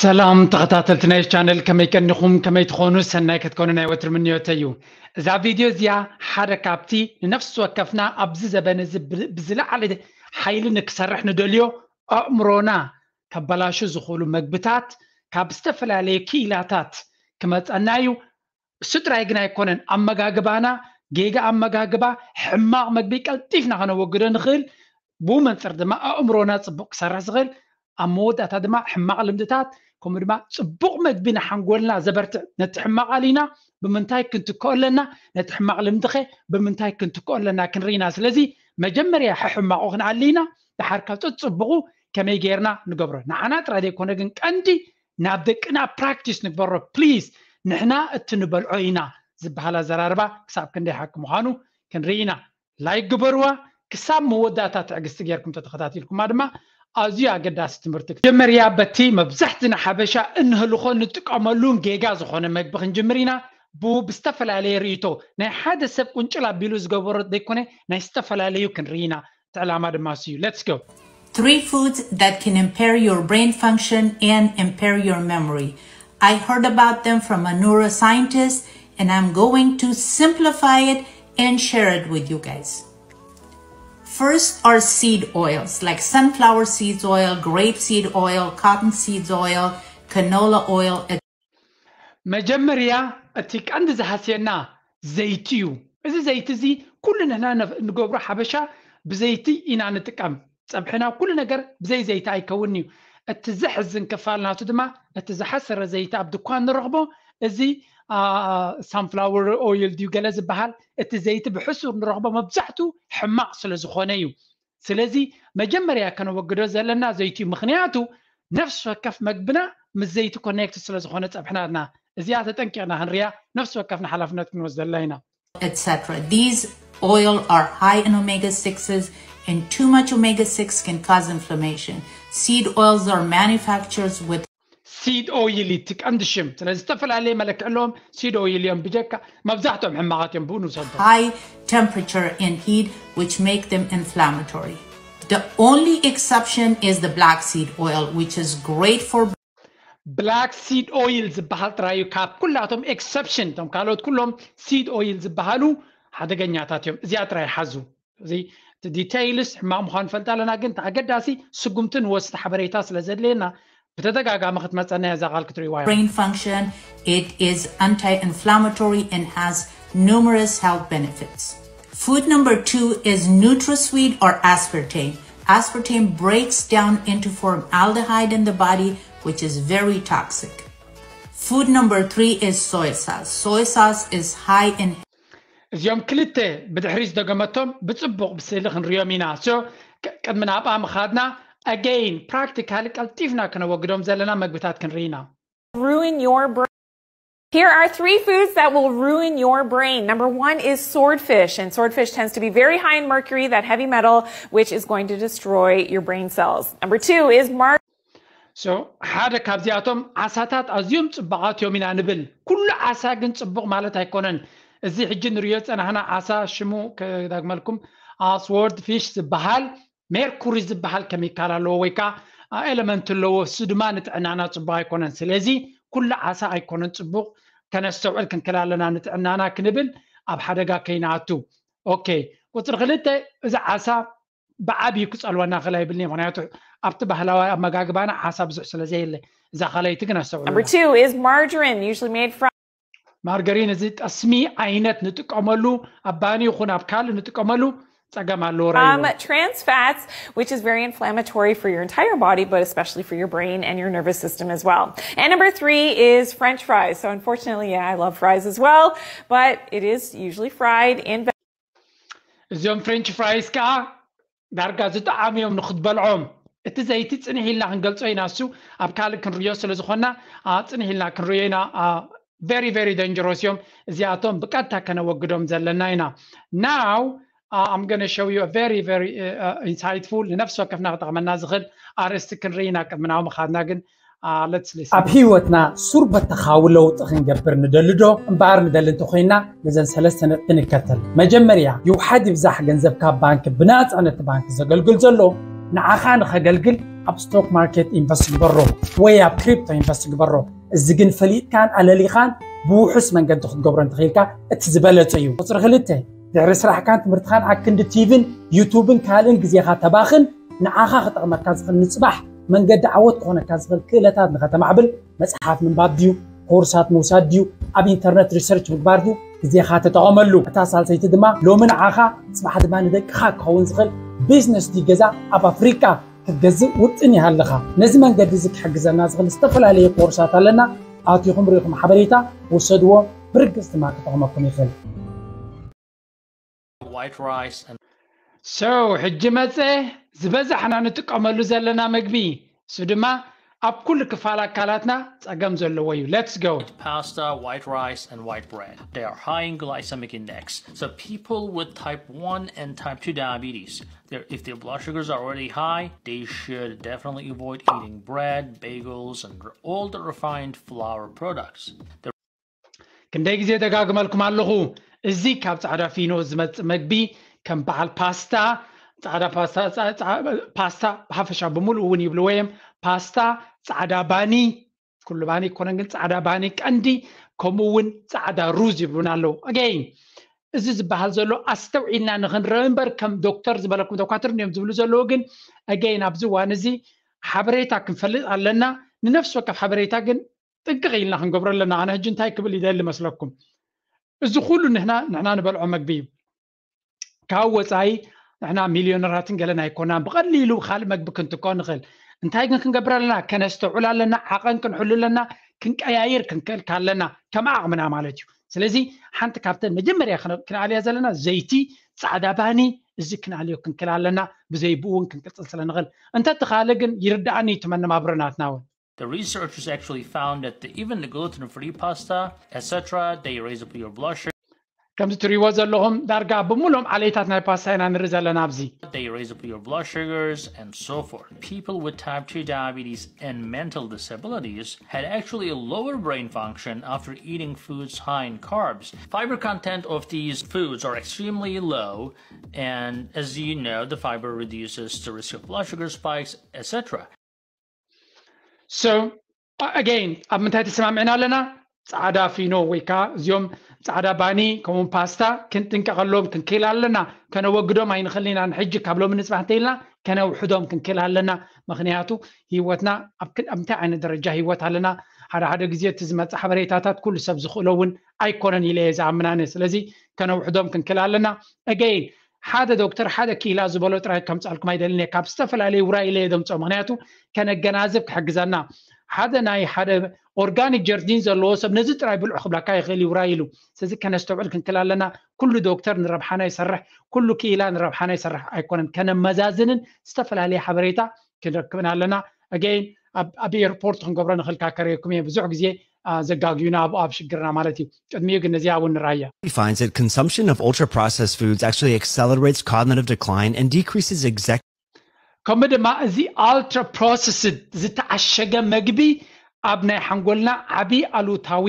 ሰላም ተኸታተልቲ ናይ ቻነል ከመይ ቀኒኹም ከመይ ትኾኑ ሰናይ ክትኮኑ ናይ ወትሪ ምንዮተዩ እዛ ቪድዮ እዚኣ ሓደ ካብቲ ንነፍሲ ወከፍና ኣብዚ ዘበን እዚ ብዝለዓለ ሓይሊ ንክሰርሕ ንደልዮ ኣእምሮና ከባላሹ ዝኽእሉ መግብታት ካብ ዝተፈላለየ ክኢላታት ክመፀና እዩ እሱ ጥራይ ግን ኣይኮነን ኣመጋግባና ጌጋ ኣመጋግባ ሕማቕ መግቢ ቀልጢፍና ክነወግዶ ንኽእል ብመንፅር ድማ ኣእምሮና ፅቡቅ ክሰርሕ ዝኽእል ኣብ መወዳእታ ድማ ሕማቕ ልምድታት ከምኡ ድማ ፅቡቕ መግቢ ንሓንጎልና ዘበርትዕ ነቲ ሕማቕ ኣሊና ብምንታይ ክንትክኦ ኣለና ነቲ ሕማቕ ልምድኸ ብምንታይ ክንትክኦ ኣለና ክንርኢና ስለዚ መጀመርያ ሕሕማቑ ክንኣሊና ድሓር ካብ ፅቡቑ ከመይ ጌርና ንገብሮ ንዓና ጥራይ ዘይኮነ ግን ቀንዲ ናብ ደቂና ፕራክቲስ ንግበሮ ፕሊዝ ንሕና እቲ ንበልዖ ኢና ዝበሃል ኣዘራርባ ክሳብ ክንደይ ሓቂ ምዃኑ ክንርኢ ኢና ላይግበርዋ ክሳብ መወዳእታ ትዕግዝቲ ጌርኩም ተተኸታቲልኩማ ድማ ኣዝዩ ኣገዳሲ ትምህርቲ መጀመርያ በቲ መብዛሕትና ሓበሻ እንህልኮ ንጥቀመሉን ጌጋ ዝኾነ መግቢ ክንጅምር ኢና ብዝተፈላለየ ርእቶ ናይ ሓደ ሰብ ቁንጭል ኣቢሉ ዝገበሮ ዘይኮነ ናይ ዝተፈላለዩ ክንርኢ ኢና እቲ ዕላማ ድማ እዩ ሌትስ ጎ Three foods that can impair your brain function and impair your memory. I heard about them from a neuroscientist, and I'm going to simplify it and share it with you guys. First are seed oils like sunflower seeds oil, grapeseed oil, cotton seeds oil, canola oil. መጀመሪያ እቲ ቀንዲ ዝሓስየና ዘይቲ እዩ እዚ ዘይቲ እዚ ኩሉ ንሕና ንገብሮ ሓበሻ ብዘይቲ ኢና ንጥቀም ፀብሕና ኩሉ ነገር ብዘይ ዘይቲ ኣይከውን እዩ እቲ ዘሕዝን ክፋል ናቱ ድማ እቲ ዝሓሰረ ዘይቲ ኣብ ድኳን ንረኽቦ እዚ سانفلاور اويل ديو جلز ዝበሃል እቲ ዘይትብሕሱ ንረኽቦ መብዛሕትኡ ሕማቕ ስለ ዝኾነ እዩ ስለዚ መጀመርያ ከነወግዶ ዘለና ዘይቲ ምክንያቱ ነፍሲ ወከፍ መግብና ምስ ዘይቲ ኮኔክት ስለ ዝኾነ ፀብሕናትና እዚኣ ተጠንቂቕና ክንርያ ነፍሲ ወከፍና ሓላፍነት ክንወስድ ዘላ ኢና etc. These oil are high in omega-6s and too much omega-6 can cause inflammation. Seed oils are manufactured with ሲድ ይል ትቀንዲሽም ስለዚ ዝተፈላለየ መለክዕሎም ሲድ ይል እዮም ብጀካ መብዛሕትኦም ሕማት እዮም ብሰ ብላክ ሲድ ኦይል ዝበሃል ራዩ ካብ ኩላቶም ፕሽን ም ካልኦት ሎም ሲድ ይል ዝበሃሉ ሓደገኛታት እዮም እዚኣ ራይ ሓዝ እዲታይልስ ሕማቅ ምኳኑ ፈልጥ ለና ግን ኣገዳሲ ስጉምቲ ንወስቲ ሓበሬታ ስለዘድለየና Brain function, it is anti-inflammatory and has numerous health benefits. Food number two is sweet or aspartame. Aspartame breaks down into form aldehyde in the body, which is very toxic. Food number three is soy sauce. Soy sauce is high in again practically qaltifna kana wogdom zelena magbitat kinrina ruin your brain here are three foods that will ruin your brain. Number one is swordfish, and swordfish tends to be very high in mercury, that heavy metal, which is going to destroy your brain cells. Number two is mar. So, had a capsiatum, asatat, assumed baatium in anibil. Kulla asagins of malataikonen. Zihigin riots and hana asa shimu kagmalkum. A swordfish, the bahal. ሜርኩሪ ዝበሃል ኬሚካል ኣለዎ ወይ ከዓ ኤለመንት ኣለዎ እሱ ድማ ንጥዕናና ፅቡቅ ኣይኮነን ስለዚ ኩሉ ዓሳ ኣይኮነን ፅቡቅ ከነስተውዕል ክንክል ኣለና ንጥዕናና ክንብል ኣብ ሓደጋ ከይንኣቱ ኦኬ ቁፅሪ ክልተ እዚ ዓሳ ብዓብዪ ክፀልወና ክእል ይብልኒ ምክንያቱ ኣብቲ ባህላዊ ኣመጋግባና ዓሳ ብዙሕ ስለዘየለ እዛ ካለይቲ ግን ኣስተውዕሉ ማርገሪን እዚ ጠስሚ ዓይነት ንጥቀመሉ ኣብ ባኒ ይኹን ኣብ ካልእ ንጥቀመሉ Um, trans fats, which is very inflammatory for your entire body, but especially for your brain and your nervous system as well. And number three is French fries. So unfortunately, yeah, I love fries as well, but it is usually fried in. زيوم فرنش فرايز كا داركا زت عاميوم نخد بالعوم እቲ ዘይቲ ፅንሒ ኢልና ክንገልፆ ኢና እሱ ኣብ ካልእ ክንርዮ ስለ ዝኾና ፅንሒ ኢልና ክንርዮ ኢና ቨሪ ቨሪ ደንጀሮስ እዮም እዚኣቶም ብቀጥታ ከነወግዶም ዘለና ኢና ናው I'm going to show you a very, very uh, insightful. لنفسه كيف نغطى من نازغل أرست كنرينا كيف من عمخ ناقن let's listen. ኣብ ሂወትና ሱርበት ተኻውን ለውጢ ክንገብር ንደሊ ዶ እምበኣር ንደሊ እንተኮይንና ነዘን ሰለስተ ነጥቢ ንከተል መጀመርያ ይውሓድ ይብዛሕ ገንዘብ ካብ ባንኪ ብናፅዕ ነቲ ባንኪ ዘገልግል ዘሎ ንዓኻ ንኸገልግል ኣብ ስቶክ ማርኬት ኢንቨስት ግበሮ ወይ ኣብ ክሪፕቶ ኢንቨስት ግበሮ እዚ ግን ፈሊጥካን ኣለሊኻን ብውሑስ መንገዲ ክትገብሮ እንተኽኢልካ እቲ ዝበለፀ እዩ ቁፅሪ ክልተ دري سراح كانت مرتخان عكند تيفن يوتيوبن كالن جزيها تباخن نعاخا خطأ مركز خل نصبح من قد عود قونا كازغل كلا تاد نغتا معبل مسحاف من بعد ديو كورسات موساد ديو اب انترنت ريسيرش مقبار ديو كزي خاتة تعملو اتا سال سيت دما لو من عاخا سمح دما ندك خا كون زغل بيزنس دي جزا اب افريكا تجز وطني هالخا نزي من قد زك حق زنا زغل استفل علي كورسات لنا اتيهم ريخم حبريتا وصدوا برقص دماغ تعملكم يخل white rice and ሶ ሕጂ መፀ ዝበዝሐና ንጥቀመሉ ዘለና ምግቢ እሱ ድማ ኣብ ኩሉ ክፋል ኣካላትና ፀገም ዘለዎ እዩ ሌትስ ጎ pasta, white rice, and white bread. They are high in glycemic index. So people with type 1 and type 2 diabetes, if their blood sugars are already high, they should definitely avoid eating bread, bagels, and all the refined flour products. The- ክንደይ ግዜ ደጋግመልኩም ኣለኹ እዚ ካብ ፃዕዳ ፊኖ ዝመፅእ መግቢ ከም በዓል ፓስታ ፃዕዳ ፓስታ ብሓፈሻ ብምሉእ እውን ይብልዎ እዮም ፓስታ ፃዕዳ ባኒ ኩሉ ባኒ ይኮነን ግን ፃዕዳ ባኒ ቀንዲ ከምኡ እውን ፃዕዳ ሩዝ ይብሉን ኣለው ኣገይን እዚ ዝበሃል ዘሎ ኣስተውዒልና ንክንረብ እምበር ከም ዶክተር ዝበለኩም ዶኳትር እዮም ዝብሉ ዘለዎ ግን ኣገይን ኣብዚ እዋን እዚ ሓበሬታ ክንፈልጥ ኣለና ንነፍሲ ወከፍ ሓበሬታ ግን ጥንቅቕ ኢልና ክንገብሮ ኣለና ኣነ ሕጂ እንታይ ክብል ይደሊ መስለኩም እዚ ኩሉ ንሕና ንሕና ንበልዖ መግቢ እዩ ካብ ወፃኢ ንሕና ሚልዮነራትን ገለና ኣይኮናን ብቐሊሉ ካልእ መግቢ ክንትኮ ንኽእል እንታይ ግን ክንገብር ኣለና ከነስተውዕል ኣለና ዓቐን ክንሕሉ ኣለና ክንቀያይር ክንክእል ካለና ከም ኣቕምና ማለት እዩ ስለዚ ሓንቲ ካብተን መጀመርያ ክንኣልያ ዘለና ዘይቲ ፃዕዳ ባኒ እዚ ክንኣልዮ ክንክእል ኣለና ብዘይብኡ እውን ክንቅፅል ስለንኽእል እንተተኻለ ግን ይርዳእኒ እቲ መነባብሮናትና እውን The researchers actually found that the, even the gluten-free pasta, etc., they raise up your blood ከምዚ ትሪእይዎ ዘለኹም ዳርጋ ብሙሉኦም ዓሌታት ናይ ፓስታ ኢና ንርኢ ዘለና ኣብዚ They raise up your blood sugars and so forth. People with type 2 diabetes and mental disabilities had actually a lower brain function after eating foods high in carbs. Fiber content of these foods are extremely low, and as you know, the fiber reduces the risk of blood sugar spikes, etc. ኣጋይን ኣብ ምንታይ ተሰማሚዕና ኣለና ፃዕዳ ፊኖ ወይ ከዓ እዚኦም ፃዕዳ ባኒ ከምኡውን ፓስታ ክንጥንቀቐሎም ክንክል ኣለና ከነወግዶም ኣይንኽእል ኢና ንሕጂ ካብ ሎሚ ንፅባሕ እንተኢልና ከነውሕዶም ክንክል ኣለና ምክንያቱ ሂወትና ኣብ ምንታይ ዓይነት ደረጃ ሂወት ኣለና ሓደ ሓደ ግዜ እቲ ዝመፅእ ሓበሬታታት ኩሉ ሰብ ዝኽእሎ እውን ኣይኮነን ኢለ እየ ዝኣምናነ ስለዚ ከነውሕዶም ክንክል ኣለና ኣጋይን ሓደ ዶክተር ሓደ ክኢላ ዝበሎ ጥራይ ከምፅኣልኩም ኣይደልኒ ካብ ዝተፈላለየ ውራ ኢለ የደምፆ ምክንያቱ ከነገናዝብ ክሕግዘና ሓደ ናይ ሓደ ኦርጋኒክ ጀርዲን ዘለዎ ሰብ ነዚ ጥራይ ብልዑ ክብላካ ይኽእል ይውራ ኢሉ ስለዚ ከነስተውዕል ክንክል ኣለና ኩሉ ዶክተር ንረብሓና ይሰርሕ ኩሉ ክኢላ ንረብሓና ይሰርሕ ኣይኮነን ከነመዛዝንን ዝተፈላለየ ሓበሬታ ክንረክብን ኣለና ኣገይን ኣብ ኤርፖርት ክንገብሮ ንኽእል ካከረየኩም እየ ብዙሕ ግዜ He finds that consumption of ultra processed foods actually accelerates cognitive decline and decreases executive. ከምኡ ድማ እዚ ኣልትራ ፕሮሰስድ ዝተዓሸገ መግቢ ኣብ ናይ ሓንጎልና ዓብዪ ኣሉታዊ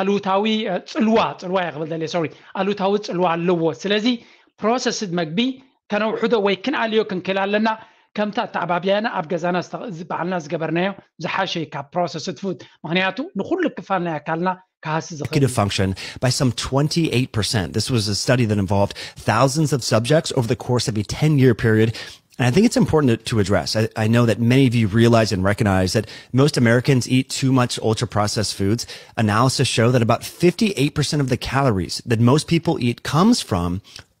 ኣሉታዊ ፅልዋ ፅልዋ ይክብል ዘለ ሶሪ ኣሉታዊ ፅልዋ ኣለዎ ስለዚ ፕሮሰስድ መግቢ ተነውሕዶ ወይ ክንኣልዮ ክንክእል ኣለና ከምታ ተኣባብያና ኣብ ገዛና በዓልና ዝገበርናዮ ዝሓሸ ካብ ፕሮሰስድ ፉድ ምክንያቱ ንኩሉ ክፋል ኣካልና executive function by some 28%. This was a study that involved thousands of subjects over the course of a 10 year period. And I think it's important to, to address. I, I, know that many of you realize and recognize that most Americans eat too much ultra processed foods. Analysis show that about 58% of the calories that most people eat comes from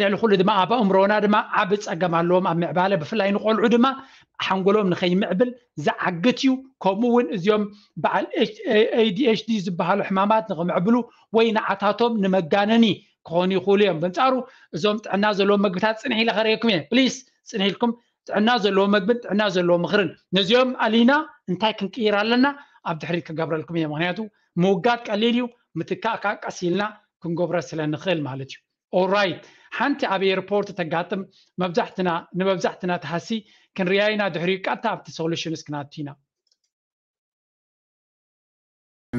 ልዕሊ ኩሉ ድማ ኣብ ኣእምሮና ድማ ዓብ ፀገም ኣለዎም ኣብ ምዕባለ ብፍላይ ንቆልዑ ድማ ሓንጎሎም ንኸይምዕብል ዝዓግት እዩ ከምኡ እውን እዚኦም በዓል ኤዲኤችዲ ዝበሃሉ ሕማማት ንክምዕብሉ ወይ ንዓታቶም ንመጋነኒ ክኾኑ ይኽእሉ እዮም ብንፃሩ እዞም ጥዕና ዘለዎም ምግብታት ፅንሒ ኢለ ከርእየኩም እየ ፕሊስ ፅንሒ ኢልኩም ጥዕና ዘለዎ ምግብን ጥዕና ዘለዎ ምኽርን ነዚኦም ኣሊና እንታይ ክንቅይር ኣለና ኣብ ድሕሪት ክገብረልኩም እየ ምክንያቱ ምውጋድ ቀሊል እዩ ምትካእ ከዓ ቀሲልና ክንገብረ ስለንኽእል ማለት እዩ ኦራይት ሓንቲ ተጋጥም መብዛሕትና ንመብዛሕትና ተሃሲ ኣብቲ ሶሉሽንስ ክናቱ ኢና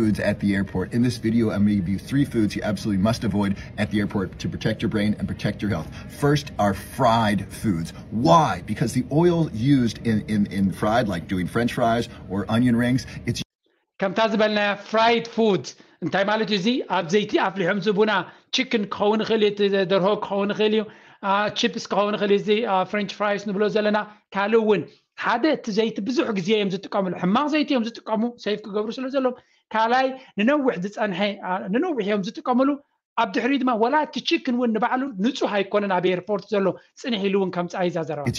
foods at the airport. In this video, I'm going to give you three foods you absolutely must avoid at the airport to protect your brain and protect your health. First are fried foods. Why? Because the oil used in, in, in fried, like doing french fries or onion rings, it's كم تازبلنا فرايد فود انت ما له جزي اب زيتي اف لحم زبونا تشيكن كون خلي در هو كون خلي ا تشيبس كون خلي زي فرنش فرايز نبلو زلنا كالون حدا تزيت بزوح جزي يم زتقام الحما زيتي يم زتقامو سيف كغبر سلا زلم كالاي ننوح دصنحي ننوح يم زتقاملو It's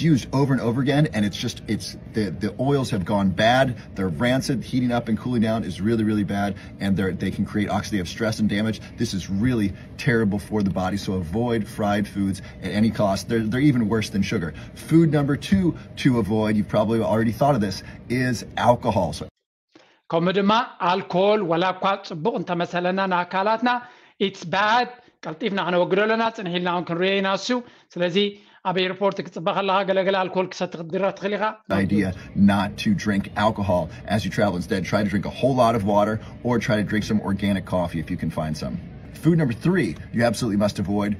used over and over again and it's just it's the the oils have gone bad they're rancid heating up and cooling down is really really bad and they are they can create oxidative stress and damage this is really terrible for the body so avoid fried foods at any cost they're they're even worse than sugar food number 2 to avoid you've probably already thought of this is alcohol so ከምኡ ድማ ኣልኮል ወላ እኳ ፅቡቅ እንተመሰለና ንኣካላትና ኢትስ ባድ ቀልጢፍና ፅንሒልና ክንሪኦ ኢና እሱ ስለዚ ኣብ ኤርፖርት ከለካ ገለገለ ኣልኮል ክሰት ትኽእል ኢኻ idea not to drink alcohol as you travel instead try to drink a whole lot of water or try to drink some organic coffee if you can find some food number three you absolutely must avoid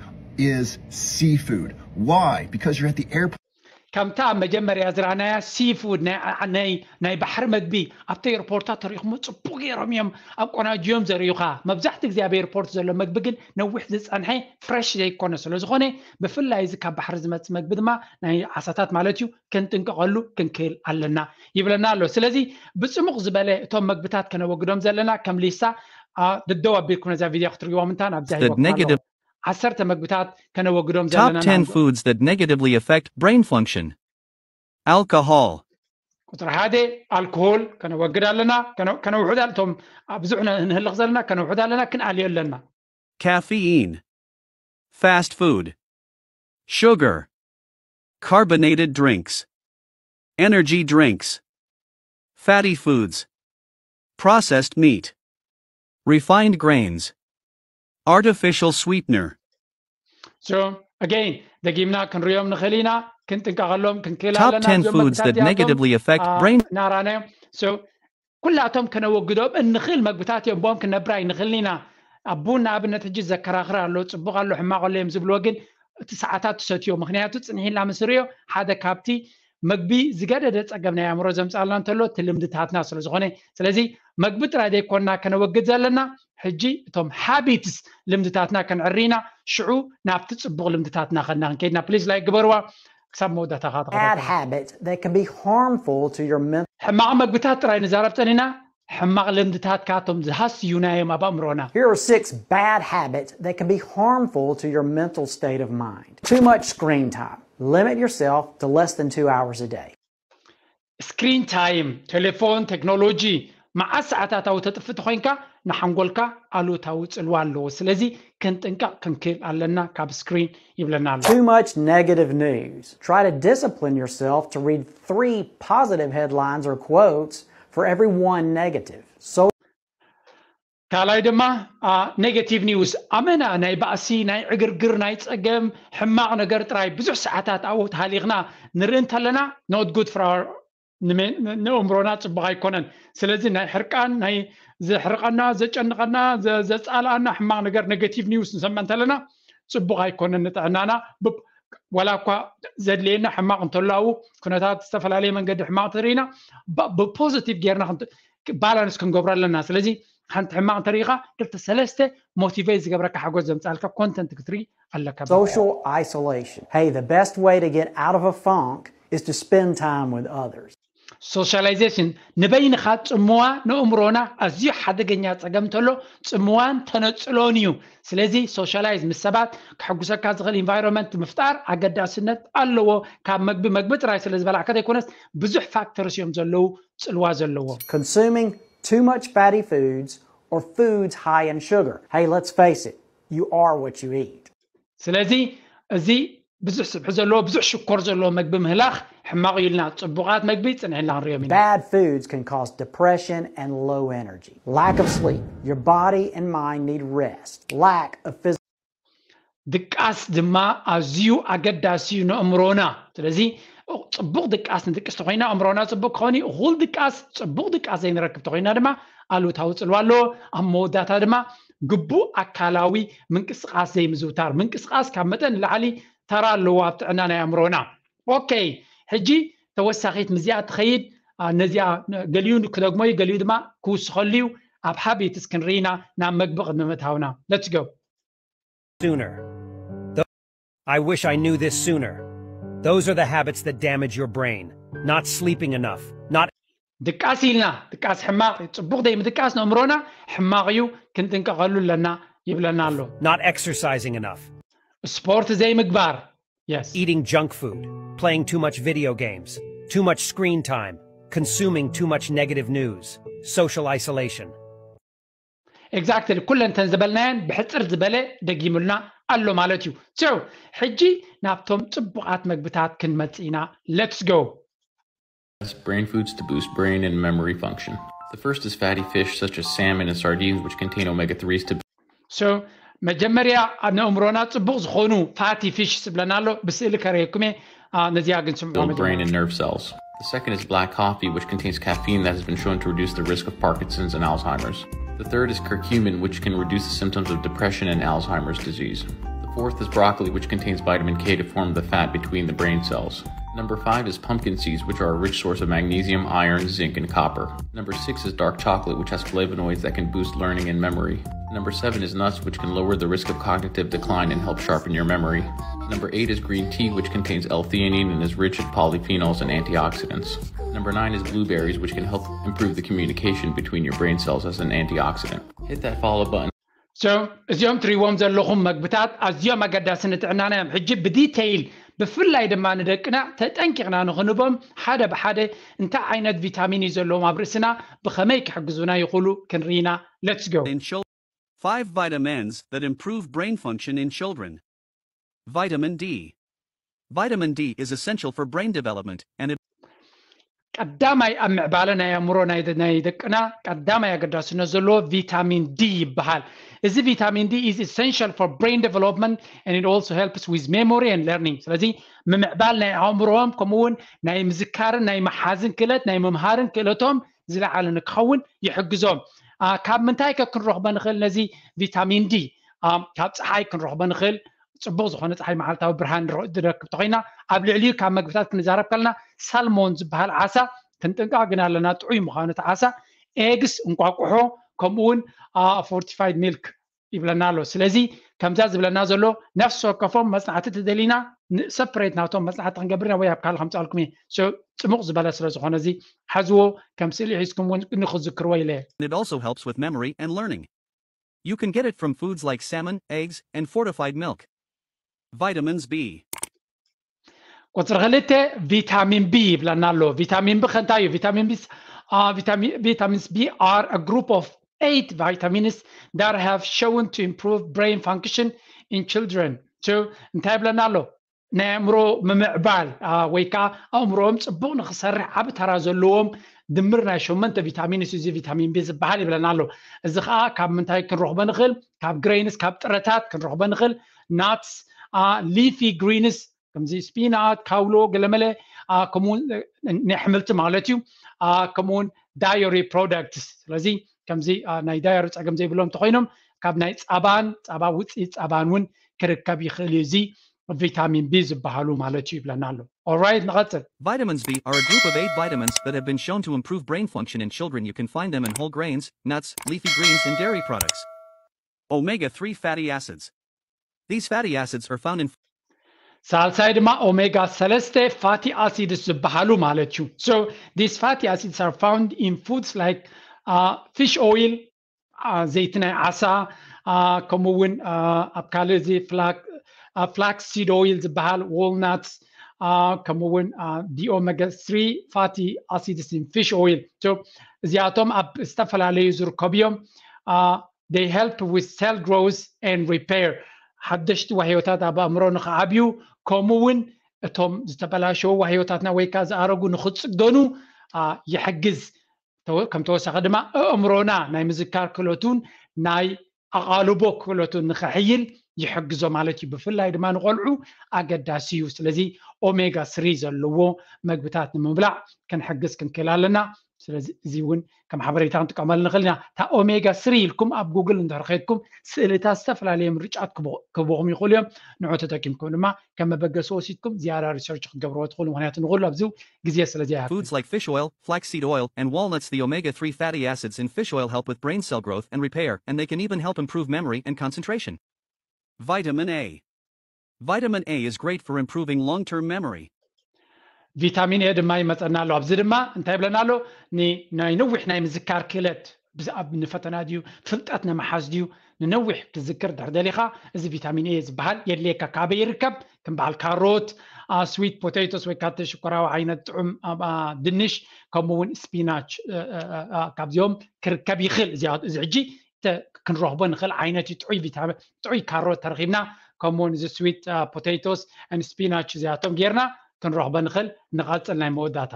is seafood why because you're at the airport ከምታ ብ መጀመርያ ዝረአናያ ሲፉድ ናይ ባሕሪ መግቢ ኣብተ ርፖርታት ተሪኢኩሞ ፅቡቅ ገይሮም እዮም ኣብ ቆናጅዮም ዘርእዩካ መብዛሕቲኡ ግዜ ኣብ ኤርፖርት ዘሎ መግቢ ግን ነዊሕ ዝፀንሐ ፍርሽ ዘይኮነ ስለዝኮነ ብፍላይ እዚ ካብ ባሕሪ ዝመፅ መግቢ ድማ ናይ ዓሳታት ማለት እዩ ክንጥንቀቀሉ ክንክእል ኣለና ይብለና ኣሎ ስለዚ ብፅሙቅ ዝበለ እቶም መግብታት ከነወግዶም ዘለና ከም ሊሳ ደደው ኣቢርኩም ነዛ ቪድያ ክትርቦምታብነ Top 10 foods that negatively affect brain function. Alcohol. ቁጥሪ ሓደ ኣልኮሆል ከነወግድ ኣለና ከነውሕድ እቶም ኣብ ዝዑነ ንህልኽ ዘለና ከነውሕድ ኣለና ክንኣልዮ ኣለና ካፌኢን ፋስት ፉድ ሹገር ካርቦናትድ ድሪንክስ ኤነርጂ ድሪንክስ ፋቲ ፉድስ ፕሮሰስድ ሚት ሪፋይንድ ግሬንስ Artificial sweetener. So again, Top 10 foods that negatively affect brain. So كلاتهم كنا وجدهم النخيل مقبتاتي بوم كنا براي نخلينا أبونا أبنا تجز كراخرا لو تبغى له حماق اللي يمزب لوجن تسعتات تسوتيو مخنياتو تنحين لامسريو هذا كابتي መግቢ ዝገደደ ፀገምና የኣእምሮ ዘምፅኣልና እንተሎ ትልምድታትና ስለ ዝኾነ ስለዚ መግቢ ጥራይ ዘይኮንና ከነወግድ ዘለና ሕጂ እቶም ሃቢትስ ልምድታትና ከንዕሪና ሽዑ ናብቲ ፅቡቅ ልምድታትና ከና ክንከይድና ፕሊዝ ላይ ግበርዋ ክሳብ መወዳእታ ሕማቕ መግብታት ጥራይ ንዛረብ ፀኒና ሕማቕ ልምድታት ካቶም ዝሃስዩናዮም ኣብ ኣእምሮና Limit yourself to less than two hours a day. Screen time, telephone, technology, መዓስ ሰዓታት ኣው ተጥፍቲ ኮይንካ ንሓንጎልካ ኣሉታዊ ፅልዋ ኣለዎ ስለዚ ክንጥንቀቕ ክንክእል ኣለና ካብ ስክሪን ይብለና ኣሎ Too much negative news. Try to discipline yourself to read three positive headlines or quotes for every one negative. So ካልኣይ ድማ ኔጋቲቭ ኒውስ ኣመና ናይ ባእሲ ናይ ዕግርግር ናይ ፀገም ሕማቕ ነገር ጥራይ ብዙሕ ሰዓታት ኣብኡ ተሃሊኽና ንርኢ እንተለና ኖት ጉድ ፍራር ንእምሮና ፅቡቅ ኣይኮነን ስለዚ ናይ ሕርቃን ናይ ዘሕርቀና ዘጨንቀና ዘፃልኣና ሕማቅ ነገር ነገቲቭ ኒውስ ንሰምዕ እንተለና ፅቡቅ ኣይኮነን ንጥዕናና ወላ እኳ ዘድልየና ሕማቅ እንተላው ኩነታት ዝተፈላለየ መንገዲ ሕማቅ እንተርኢና ብፖዚቲቭ ጌርና ባላንስ ክንገብሮ ኣለና ስለዚ ሓንቲ ሕማቅ እንተርኢኻ ድርቲ ሰለስተ ሞቲቬት ዝገብረካ ሓጎስ ዘምፃልካ ኮንተንት ክትርኢ ኣለካ social isolation hey the best way to get out of a funk is to spend time with others ሶሻላይዜሽን ንበይንኻ ፅምዋ ንእምሮና ኣዝዩ ሓደገኛ ፀገም እንተሎ ፅምዋን ተነፅሎን እዩ ስለዚ ሶሻላይዝ ምስ ሰባት ክሕጉሰካ ዝኽእል ኢንቫይሮንመንት ምፍጣር ኣገዳስነት ኣለዎ ካብ መግቢ መግቢ ጥራይ ስለ ዝበላዕከ ዘይኮነስ ብዙሕ ፋክተርስ እዮም ዘለው ፅልዋ ዘለዎ consuming too much fatty foods or foods high in sugar hey let's face it you are what you eat ስለዚ እዚ ብዙሕ ስብሒ ዘለዎ ብዙሕ ሽኮር ዘለዎ መግቢ ምህላኽ ሕማቕ ዩ ልና ፅቡቃት መግቢ ፅንልና ክንሪዮም ድቃስ ድማ ኣዝዩ ኣገዳሲ ንእምሮና ስለዚ ፅቡቅ ድቃስ ንጥቅስተ ኮይና እምሮና ፅቡቅ ክኸኒ ኩ ድቃስ ፅቡቅ ድቃስ ዘይንረክብቶኮይና ድማ ኣሉታዊ ፅልዋ ኣለዎ ኣብ መወዳታ ድማ ግቡእ ኣካላዊ ምንቅስቃስ ዘይምዝውታር ምንቅስቃስ ካብ መጠን ላዓሊ ترى اللي اللوابط اننا يامرونا اوكي حجي توسخيت مزيا تخيد آه، نزيا قليون كدغمي قليو دما كوس خليو اب حبي رينا نعم مقبغ نمتهاونا let's go sooner I wish I knew this sooner those are the habits that damage your brain not sleeping enough not دكاس يلنا دكاس حماق تصبغ دايم دكاس نمرونا حماقيو كنت نكغلو لنا يبلنا له not exercising enough Sport is a McBar. Yes. Eating junk food, playing too much video games, too much screen time, consuming too much negative news, social isolation. Exactly. ኩለን ተን ዝበልናየን ብሕፅር ዝበለ ደጊሙልና ኣሎ ማለት እዩ ስዑ ሕጂ ናብቶም ፅቡቓት ምግብታት ክንመፅእ ኢና ሌትስ Brain foods to boost brain and memory function. The first is fatty fish such as salmon and sardines, which contain omega 3s to. So, መጀመርያ ንእምሮና ፅቡቅ ፋቲ ፊሽ ዝብለና ኣሎ ብስእሊ ነዚኣ ግን The second is black coffee, which contains caffeine that has been shown to reduce the risk of Parkinson's and Alzheimer's. The third is curcumin, which can reduce the symptoms of depression and Alzheimer's disease. The fourth is broccoli, which contains vitamin K to form the fat between the brain cells. Number five is pumpkin seeds, which are a rich source of magnesium, iron, zinc, and copper. Number six is dark chocolate, which has flavonoids that can boost learning and memory. Number seven is nuts, which can lower the risk of cognitive decline and help sharpen your memory. Number eight is green tea, which contains L-theanine and is rich in polyphenols and antioxidants. Number nine is blueberries, which can help improve the communication between your brain cells as an antioxidant. Hit that follow button. So, እዚኦም ትሪዎም ዘለኹም ምግብታት ኣዝዮም ኣገዳስን ጥዕናና እዮም። ሕጂ ብዲቴይል ብፍላይ ድማ ንደቅና ተጠንቂቕና ንኽንቦም ሓደ ብሓደ እንታይ ዓይነት ቪታሚን እዩ ዘለዎም ኣብ ርእስና ብኸመይ ክሕግዙና ይኽእሉ ክንርኢና ለትስ ጎ 5 vitamins that improve brain function in children. Vitamin D. Vitamin D is essential for brain development and ቀዳማይ ኣብ ምዕባለና ኣእምሮና ናይ ደቅና ቀዳማይ ኣገዳስነት ዘለዎ ቪታሚን ዲ ይበሃል እዚ ቪታሚን ዲ ኢዝ ኤሰንሽል ፎር ብሬን ዴቨሎፕመንት ን ኢት ኦልሶ ሄልፕስ ዊዝ ሜሞሪ ን ለርኒንግ ስለዚ ምምዕባል ናይ ኣእምሮኦም ከምኡውን ናይ ምዝካርን ናይ መሓዝን ክእለት ናይ ምምሃርን ክእለቶም ዝለዓለ ንክኸውን ይሕግዞም ካብ ምንታይ ከብ ክንረክቦ ንክእል ነዚ ቪታሚን ዲ ካብ ፀሓይ ክንረክቦ ንክእል ፅቡቅ ዝኮነ ፀሓይ መዓልታዊ ብርሃን ዝረክብተኮይና ኣብ ልዕሊ ካብ መግብታት ክንዛረብ ከለና ሳልሞን ዝበሃል ዓሳ ክንጥንቃግና ኣለና ጥዑይ ምዃኖት ዓሳ ኤግስ እንቋቁሑ ከምኡ ውን ፎርቲፋይድ ሚልክ ይብለና ኣሎ ስለዚ ከምዛ ዝብለና ዘሎ ነፍሲ ወከፎም መፅናዕቲ ተደሊና ሰፐሬት ናብቶም መፅሓዕቲ ክንገብርና ወይ ኣብ ካል ከም እየ ፅሙቕ ዝበለ ስለ ዝኾነ እዚ ሓዝዎ ከም ስእሊ ሒዝኩም እውን ንክዝክርዎ ኢለ It also helps with memory and learning. You can get it from foods like salmon, eggs, and fortified milk. Vitamins B. ቁፅሪ ክልተ ቪታሚን ቢ ይብለና ኣሎ ቪታሚን ቢ ከንታይ እዩ ቪታሚን ቢ vitamins B are a group of eight vitamins that have shown to improve brain function in children. እንታይ ይብለና ኣሎ ናይ ኣእምሮ ምምዕባል ወይ ከዓ ኣእምሮም ፅቡቅ ንክሰርሕ ዓብታራ ዘለዎም ድምር ናይ 8መንተ ቪታሚንስ ዩዚ ቪታሚን ቤ ዝበሃል ይብለና ኣሎ እዚ ከዓ ካብ ምንታይ ክንረክቦ ንክእል ካብ ግሬንስ ካብ ጥረታት ክንረክቦ ንኽእል ናትስ ሊፊ ግሪንስ ከምዚ ስፒናት ካውሎ ገለመለ ከምው ናይ ኣሕምልቲ ማለት እዩ ከምኡውን ዳየሪ ፕሮደክትስ ስለዚ ከምዚ ናይ ዳየሪ ፀገም ዘይብሎም እንተኮይኖም ካብ ናይ ፃባን ባ ውፅኢት ፃባን እውን ክርከብ ይክእል እዩ እዚ ቪታሚን ቢ ዝበሃሉ ማለት እዩ ይብለና ኣሎ ኦራይት ንቐፅል Vitamins B are a group of eight vitamins that have been shown to improve brain function in children. You can find them in whole grains, nuts, leafy greens, and dairy products. Omega-3 fatty acids. These fatty acids are found in ሳልሳይ ድማ ኦሜጋ 3 ፋቲ አሲድስ ዝበሃሉ ማለት እዩ ሶ ዲስ ፋቲ አሲድስ አር ፋውንድ ኢን ፉድስ ላይክ ፊሽ ኦይል ዘይቲ ናይ ዓሳ uh, uh, ፍላክሲድ ይል ዝበሃል ዎልነትስ ከምውን ዲኦ መገ ስ ፋቲ ኣሲድሲን ፊሽ ይል እዚኣቶም ኣብ ዝተፈላለዩ ዝርከብ እዮም ደይ ሃልፕ ሰል ግሮ ሪር ሓደሽቲ ዋሂወታት ኣብ ኣእምሮ ንክዓብዩ ከምኡውን እቶም ዝተፈላሸ ዋሂወታትና ወይ ከዓ ዝኣረጉ ንኽፅገኑ ይሕግዝ ከም ተወሳኪ ድማ ኣእምሮና ናይ ምዝካር ክህለትን ናይ ኣቃልቦ ክህለት ንክሕይል ይሕግዞ ማለት እዩ ብፍላይ ድማ ንቆልዑ ኣገዳሲ እዩ ስለዚ ኦሜጋ ስሪ ዘለዎ መግብታት ንምብላዕ ክንሕግዝ ክንክእል ኣለና ስለዚ እዚ እውን ከም ሓበሬታ ክንጥቀመሉ ንኽእል ኢና እታ ኦሜጋ ስሪ ኢልኩም ኣብ ጉግል እንተረከብኩም ስእልታት ዝተፈላለየ ምርጫት ክህቦኹም ይኽእሉ እዮም ንዑ ተጠቂምኩም ድማ ከም መበገሲ ወሲድኩም ዝያዳ ሪሰርች ክትገብርዎ ትኽእሉ ምክንያቱ ንኽእሉ ኣብዚ ጊዜ ስለ Foods like fish oil, flaxseed oil, and walnuts The omega-3 fatty acids in fish oil help with brain cell growth and repair, and they can even help improve memory and concentration. Vitamin A. Vitamin A is great for improving long-term memory. ቪታሚን ኤ ድማ ይመፀና ኣለዋ ኣብዚ ድማ እንታይ ይብለና ኣሎ ናይ ነዊሕ ናይ ምዝካር ክእለት ብዛዕብ ንፈተና ድዩ ፍልጠት ንምሓዝ ድዩ ንነዊሕ ክትዝክር ድሕር ደሊኻ እዚ ቪታሚን ኤ ዝበሃል የድልየካ ካበይ ይርከብ ከም በዓል ካሮት ስዊት ፖቴቶስ ወይ ካተ ሽኮራዊ ዓይነት ጥዑም ድንሽ ከምኡ እውን ስፒናች ካብዚኦም ክርከብ ይኽእል እዚ ሕጂ ክንረኽቦ ንኽእል ዓይነት እዩ ጥዑይ ቪታሚን ጥዑይ ካሮት ተረኺብና ከምኡውን እዚ ስዊት ፖቴቶስ ኣን ስፒናች እዚኣቶም ጌርና ክንረኽቦ ንኽእል ንቐፅል ናይ መወዳእታ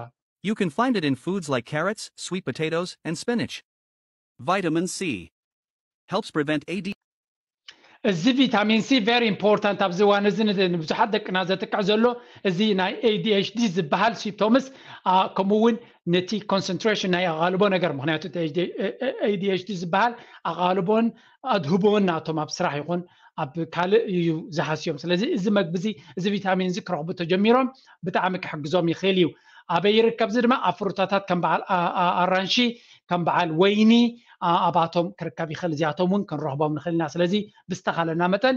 You can find it in foods like carrots, sweet potatoes, and spinach. Vitamin C helps prevent AD. እዚ ቪታሚን ሲ ቨሪ ኢምፖርታንት ኣብዚ እዋን እዚ ንብዙሓት ደቅና ዘጥቅዕ ዘሎ እዚ ናይ ኤዲኤችዲ ዝበሃል ሲፕቶምስ ከምኡ እውን نتي كونسنتريشن هي غالبون اگر مغنيات اي دي اتش دي زبال غالبون ادهبون ناتوم اب سራሕ ይኹን ኣብ ካልእ እዩ ዝሓስዮም ስለዚ እዚ መግቢ እዚ እዚ ቪታሚን እዚ ክረኽቡ ተጀሚሮም ብጣዕሚ ክሕግዞም ይኽእል እዩ ኣበይ ይርከብ እዚ ድማ ኣብ ፍሩታታት ከም በዓል ኣራንሺ ከም በዓል ወይኒ ኣባቶም ክርከብ ይኽእል እዚኣቶም እውን ክንረኽቦም ንኽእል ኢና ስለዚ ብዝተኻለና መጠን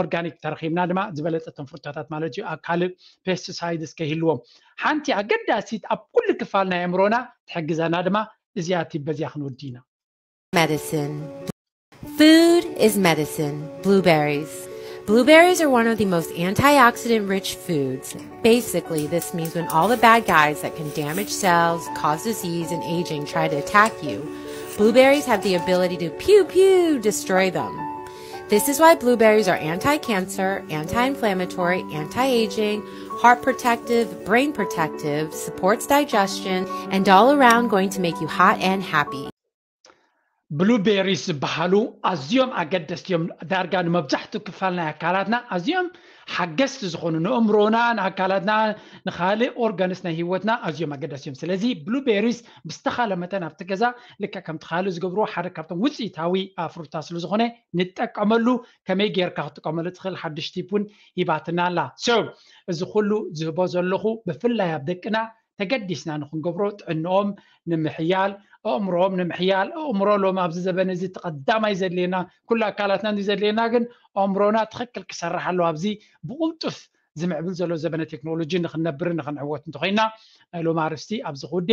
ኦርጋኒክ ተረኪብና ድማ ዝበለፀቶም ፍርቶታት ማለት እዩ ኣብ ካልእ ፔስቲሳይድስ ከይህልዎም ሓንቲ ኣገዳሲት ኣብ ኩሉ ክፋል ናይ ኣእምሮና ትሕግዘና ድማ እዚኣቲ በዚያ ክንውዲ ኢና Medicine. Food is medicine. Blueberries. Blueberries are one of the most antioxidant rich foods. Basically, this means when all the bad guys that can damage cells, cause disease, and aging try to attack you, blueberries have the ability to pew pew destroy them. This is why blueberries are anti cancer, anti inflammatory, anti aging, heart protective, brain protective, supports digestion, and all around going to make you hot and happy. ብሉቤሪ ዝበሃሉ ኣዝዮም ኣገደስቲ እዮም ዳርጋ ንመብዛሕትኡ ክፋል ናይ ኣካላትና ኣዝዮም ሓገዝቲ ዝኾኑ ንእምሮና ንኣካላትና ንካልእ ኦርጋንስ ናይ ሂወትና ኣዝዮም ኣገደስቲ እዮም ስለዚ ብሉቤሪስ ብዝተኻለ መጠን ኣብቲ ገዛ ልክዕ ከምቲ ካልእ ዝገብርዎ ሓደ ካብቶም ውፅኢታዊ ፍሩታ ስለዝኾነ ንጥቀመሉ ከመይ ጌርካ ክትጥቀመሉ ትኽእል ሓድሽ ቲፕ እውን ሂባትና ኣላ እዚ ኩሉ ዝህቦ ዘለኹ ብፍላይ ኣብ ደቅና ተገዲስና ንክንገብሮ ጥዕንኦም ንምሕያል ኣእምሮኦም ንምሕያል ኣእምሮ ሎም ኣብዚ ዘበን እዚ እቲ ቀዳማይ ዘድልየና ኩሉ ኣካላትና ዘድልየና ግን ኣእምሮና ትኽክል ክሰርሕ ኣለዎ ኣብዚ ብቁልጡፍ ዝምዕብል ዘሎ ዘበነ ቴክኖሎጂ ንክነብር ንክንዕወት እንተኮይንና ናይ ሎም ኣርስቲ ኣብዚ ክውደ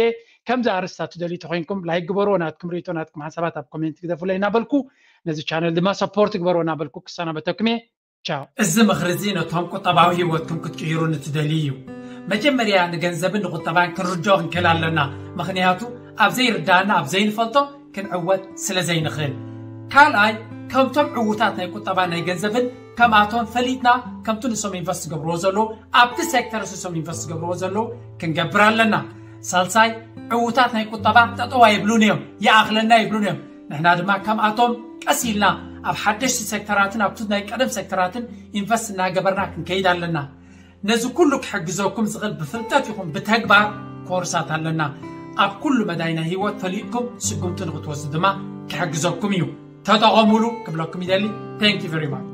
ከምዚ ኣርስታት ትደልዩ ተኮይንኩም ላይ ግበርዎ ናትኩም ሬቶ ናትኩም ሓሳባት ኣብ ኮሚኒቲ ግደፍለ ይናበልኩ ነዚ ቻነል ድማ ሰፖርት ግበርዎ ናበልኩ ክሰናበተኩም እየ ቻው እዚ ምክሪ እዚ ነቶም ቁጠባዊ ሂወትኩም ክትቅይሩ ንትደልዩ እዩ መጀመርያ ንገንዘብን ንቁጠባን ክንርጆ ክንክእል ኣለና ምክንያቱ ኣብ ዘይርዳእና ኣብ ዘይንፈልጦ ክንዕወት ስለ ዘይንኽእል ካልኣይ ከምቶም ዕዉታት ናይ ቁጠባን ናይ ገንዘብን ከምኣቶም ፈሊጥና ከምቲ ንሶም ኢንቨስት ዝገብርዎ ዘሎ ኣብቲ ሴክተር ንሶም ኢንቨስት ዝገብርዎ ዘሎ ክንገብር ኣለና ሳልሳይ ዕዉታት ናይ ቁጠባ ጠጠዋ የብሉን እዮም ይኣኽለና የብሉን እዮም ንሕና ድማ ከምኣቶም ቀሲ ኢልና ኣብ ሓደሽቲ ሴክተራትን ኣብቲ ናይ ቀደም ሴክተራትን ኢንቨስት እናገበርና ክንከይድ ኣለና ነዚ ኩሉ ክሕግዘኩም ዝኽእል ብፍልጠት ይኹም ብተግባር ኮርሳት ኣለና ኣብ ኩሉ መዳይ ናይ ሂወት ፈሊጥኩም ስጉምቲ ንክትወስዱ ድማ ክሕግዘኩም እዩ ተጠቐሙሉ ክብለኩም ይደሊ ታንክ ዩ ቨሪ ማች